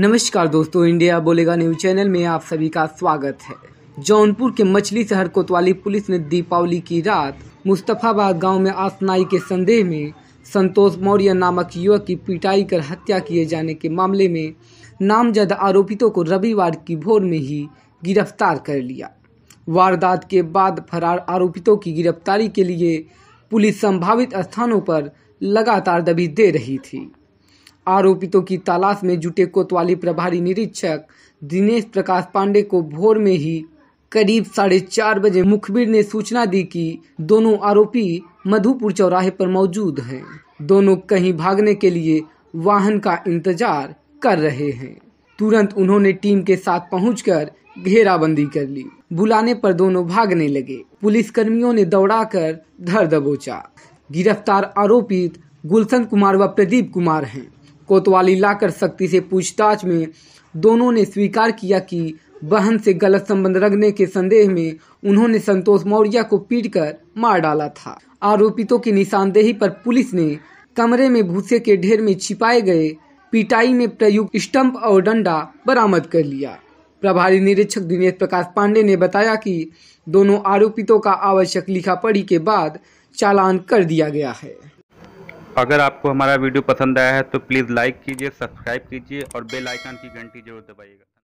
नमस्कार दोस्तों इंडिया बोलेगा न्यूज चैनल में आप सभी का स्वागत है जौनपुर के मछली शहर कोतवाली पुलिस ने दीपावली की रात मुस्तफाबाद गांव में आसनाई के संदेह में संतोष मौर्य नामक युवक की पिटाई कर हत्या किए जाने के मामले में नामजद आरोपितों को रविवार की भोर में ही गिरफ्तार कर लिया वारदात के बाद फरार आरोपितों की गिरफ्तारी के लिए पुलिस संभावित स्थानों पर लगातार दबी दे रही थी आरोपितों की तलाश में जुटे कोतवाली प्रभारी निरीक्षक दिनेश प्रकाश पांडे को भोर में ही करीब साढ़े चार बजे मुखबिर ने सूचना दी कि दोनों आरोपी मधुपुर चौराहे पर मौजूद हैं दोनों कहीं भागने के लिए वाहन का इंतजार कर रहे हैं तुरंत उन्होंने टीम के साथ पहुंचकर घेराबंदी कर ली बुलाने पर दोनों भागने लगे पुलिस कर्मियों ने दौड़ाकर धर दबोचा गिरफ्तार आरोपित गुलशन कुमार व प्रदीप कुमार हैं कोतवाली लाकर सख्ती से पूछताछ में दोनों ने स्वीकार किया कि बहन से गलत संबंध रखने के संदेह में उन्होंने संतोष मौर्य को पीटकर मार डाला था आरोपितों की निशानदेही पर पुलिस ने कमरे में भूसे के ढेर में छिपाए गए पिटाई में प्रयुक्त स्टंप और डंडा बरामद कर लिया प्रभारी निरीक्षक दिनेश प्रकाश पांडे ने बताया कि दोनों आरोपितों का आवश्यक लिखा पढ़ी के बाद चालान कर दिया गया है अगर आपको हमारा वीडियो पसंद आया है तो प्लीज़ लाइक कीजिए सब्सक्राइब कीजिए और बेल आइकन की घंटी जरूर दबाइएगा